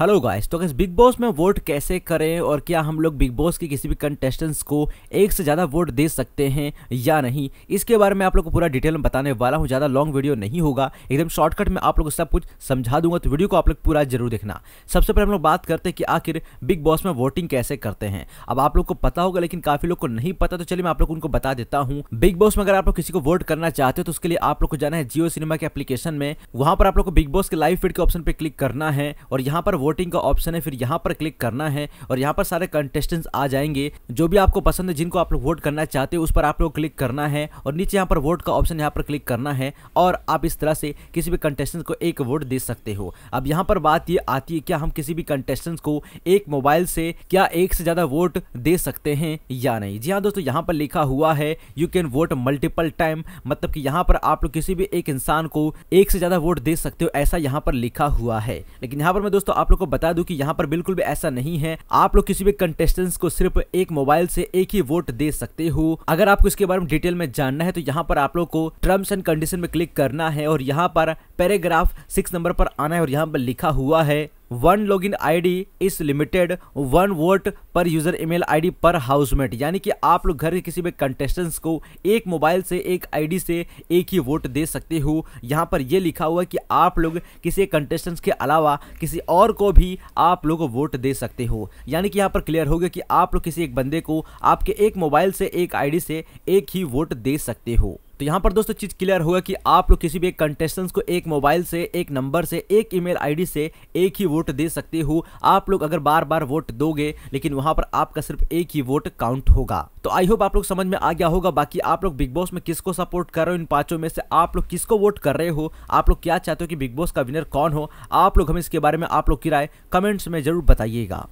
hello guys तो guys Bigg Boss में vote कैसे करें और क्या हम लोग बिग बॉस के किसी भी कंटेस्टेंट्स को एक से ज़्यादा वोट दे सकते हैं या नहीं इसके बारे में आप लोग को पूरा डिटेल में बताने वाला हूँ ज़्यादा लॉन्ग वीडियो नहीं होगा एकदम शॉर्टकट में आप लोग सब कुछ समझा दूंगा तो वीडियो को आप लोग पूरा जरूर देखना सबसे पहले हम लोग बात करते हैं कि आखिर बिग बॉस में वोटिंग कैसे करते हैं अब आप लोग को पता होगा लेकिन काफ़ी लोग को नहीं पता तो चलिए मैं आप लोग उनको बता देता हूँ बिग बॉस में अगर आप लोग किसी को वोट करना चाहते हो तो उसके लिए आप लोग को जाना है जियो सिनेमा के एप्लीकेशन में वहाँ पर आप लोग को बिग बॉस के लाइव फीड के ऑप्शन पर क्लिक करना है और यहाँ पर वोटिंग का ऑप्शन है फिर यहाँ पर क्लिक करना है और यहाँ पर सारे कंटेस्टेंट्स आ जाएंगे जो भी आपको पसंद है जिनको आप लोग वोट करना चाहते हो उस पर आप लोग क्लिक करना है और नीचे यहाँ पर वोट का ऑप्शन यहाँ पर क्लिक करना है और आप इस तरह से किसी भी कंटेस्टेंट को एक वोट दे सकते हो अब यहाँ पर बात ये आती है क्या हम किसी भी कंटेस्टेंट को एक मोबाइल से क्या एक से ज़्यादा वोट दे सकते हैं या नहीं जी हाँ दोस्तों यहाँ पर लिखा हुआ है you can vote multiple time मतलब कि यहाँ पर आप लोग किसी भी एक इंसान को एक से ज़्यादा वोट दे सकते हो ऐसा यहाँ पर लिखा हुआ है लेकिन यहाँ पर मैं दोस्तों आप लोग को बता दूं कि यहाँ पर बिल्कुल भी ऐसा नहीं है आप लोग किसी भी कंटेस्टेंट्स को सिर्फ एक मोबाइल से एक ही वोट दे सकते हो अगर आपको इसके बारे में डिटेल में जानना है तो यहाँ पर आप लोग को टर्म्स एंड कंडीशन में क्लिक करना है और यहाँ पर पैराग्राफ सिक्स नंबर पर आना है और यहाँ पर लिखा हुआ है one log in I D is limited one vote per user email ID per housemate यानी कि आप लोग घर के किसी भी कंटेस्टेंट्स को एक मोबाइल से एक आईडी से एक ही वोट दे सकते हो यहाँ पर यह लिखा हुआ है कि आप लोग किसी कंटेस्टेंट्स के अलावा किसी और को भी आप लोग वोट दे सकते हो यानी कि यहाँ पर क्लियर हो गया कि आप लोग किसी एक बंदे को आपके एक मोबाइल से एक आई से एक ही वोट दे सकते हो तो यहाँ पर दोस्तों चीज़ क्लियर होगा कि आप लोग किसी भी एक कंटेस्टेंट्स को एक मोबाइल से एक नंबर से एक ईमेल आईडी से एक ही वोट दे सकते हो आप लोग अगर बार बार वोट दोगे लेकिन वहाँ पर आपका सिर्फ एक ही वोट काउंट होगा तो आई होप आप लोग समझ में आ गया होगा बाकी आप लोग बिग बॉस में किसको सपोर्ट कर रहे हो इन पांचों में से आप लोग किसको वोट कर रहे हो आप लोग क्या चाहते हो कि बिग बॉस का विनर कौन हो आप लोग हमें इसके बारे में आप लोग की राय कमेंट्स में जरूर बताइएगा